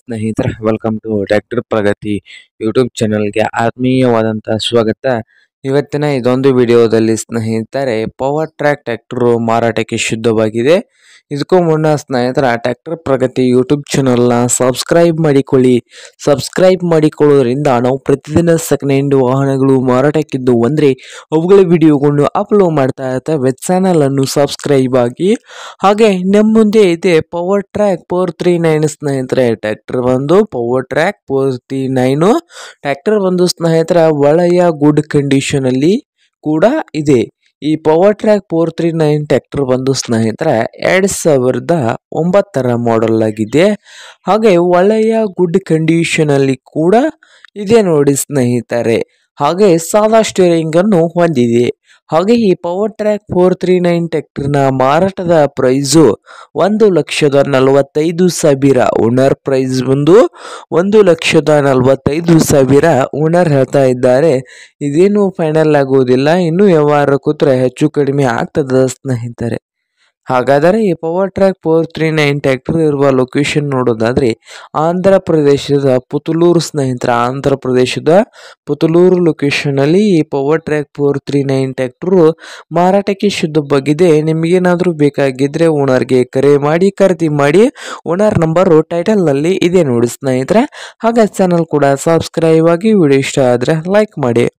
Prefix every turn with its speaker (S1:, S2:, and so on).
S1: ಸ್ನೇಹಿತರೆ welcome to doctor Pragati YouTube ಚಾನಲ್ಗೆ ಆತ್ಮೀಯವಾದಂಥ ಸ್ವಾಗತ ಇವತ್ತಿನ ಇದೊಂದು ವಿಡಿಯೋದಲ್ಲಿ ಸ್ನೇಹಿತರೆ ಪವರ್ ಟ್ರ್ಯಾಕ್ ಟ್ರ್ಯಾಕ್ಟರು ಮಾರಾಟಕ್ಕೆ ಶುದ್ಧವಾಗಿದೆ ಇದಕ್ಕೂ ಮುನ್ನ ಸ್ನೇಹಿತರ ಟ್ರ್ಯಾಕ್ಟರ್ ಪ್ರಗತಿ ಯೂಟ್ಯೂಬ್ ಚಾನಲ್ನ ಸಬ್ಸ್ಕ್ರೈಬ್ ಮಾಡಿಕೊಳ್ಳಿ ಸಬ್ಸ್ಕ್ರೈಬ್ ಮಾಡಿಕೊಳ್ಳೋದ್ರಿಂದ ನಾವು ಪ್ರತಿದಿನ ಸೆಕೆಂಡ್ ಹ್ಯಾಂಡ್ ವಾಹನಗಳು ಮಾರಾಟಕ್ಕಿದ್ದು ಅಂದರೆ ಅವುಗಳ ವಿಡಿಯೋಗಳನ್ನು ಅಪ್ಲೋಡ್ ಮಾಡ್ತಾ ಇರ್ತವೆ ಚಾನಲನ್ನು ಸಬ್ಸ್ಕ್ರೈಬ್ ಆಗಿ ಹಾಗೆ ನಮ್ಮ ಮುಂದೆ ಇದೆ power track four three nine ಸ್ನೇಹಿತರೆ ಟ್ರ್ಯಾಕ್ಟರ್ ಬಂದು power track four three nine tractor ಬಂದು ಸ್ನೇಹಿತರ ಒಳೆಯ ಗುಡ್ ಕಂಡೀಷನ್ ಕೂಡ ಇದೆ ಈ power track four three nine tractor ಬಂದು ಸ್ನೇಹಿತರೆ ಎರಡು ಸಾವಿರದ ಒಂಬತ್ತರ ಮಾಡೆಲ್ ಆಗಿದೆ ಹಾಗೆ ಒಳ್ಳೆಯ ಗುಡ್ ಅಲ್ಲಿ ಕೂಡ ಇದೆ ನೋಡಿ ಸ್ನೇಹಿತರೆ ಹಾಗೆ ಸಾದಾ ಅನ್ನು ಹೊಂದಿದೆ ಹಾಗೆ ಈ power track four three nine ಟ್ಯಾಕ್ಟರ್ನ ಮಾರಾಟದ ಪ್ರೈಸು ಒಂದು ಲಕ್ಷದ ನಲವತ್ತೈದು ಸಾವಿರ ಓನರ್ ಪ್ರೈಸ್ ಬಂದು ಒಂದು ಲಕ್ಷದ ನಲವತ್ತೈದು ಸಾವಿರ ಓನರ್ ಹೇಳ್ತಾ ಇದ್ದಾರೆ ಇದೇನು ಫೈನಲ್ ಆಗುವುದಿಲ್ಲ ಇನ್ನೂ ವ್ಯವಹಾರ ಕೂತ್ರೆ ಹೆಚ್ಚು ಕಡಿಮೆ ಆಗ್ತದ ಸ್ನೇಹಿತರೆ ಹಾಗಾದರೆ ಈ power track four three nine tractor ಇರುವ ಲೊಕೇಶನ್ ನೋಡೋದಾದರೆ ಆಂಧ್ರ ಪ್ರದೇಶದ ಪುತಲೂರು ಸ್ನೇಹಿತರ ಆಂಧ್ರ ಪ್ರದೇಶದ ಪುತಲೂರು ಲೊಕೇಶನಲ್ಲಿ ಈ power track four three nine tractor ಮಾರಾಟಕ್ಕೆ ಶುದ್ಧ ಶುದ್ಧವಾಗಿದೆ ನಿಮಗೇನಾದರೂ ಬೇಕಾಗಿದ್ದರೆ ಓನರ್ಗೆ ಕರೆ ಮಾಡಿ ಖರೀದಿ ಮಾಡಿ ಓನರ್ ನಂಬರು ಟೈಟಲ್ನಲ್ಲಿ ಇದೆ ನೋಡಿ ಸ್ನೇಹಿತರೆ ಹಾಗೆ ಚಾನಲ್ ಕೂಡ ಸಬ್ಸ್ಕ್ರೈಬ್ ಆಗಿ ವಿಡಿಯೋ ಇಷ್ಟ ಆದರೆ ಲೈಕ್ ಮಾಡಿ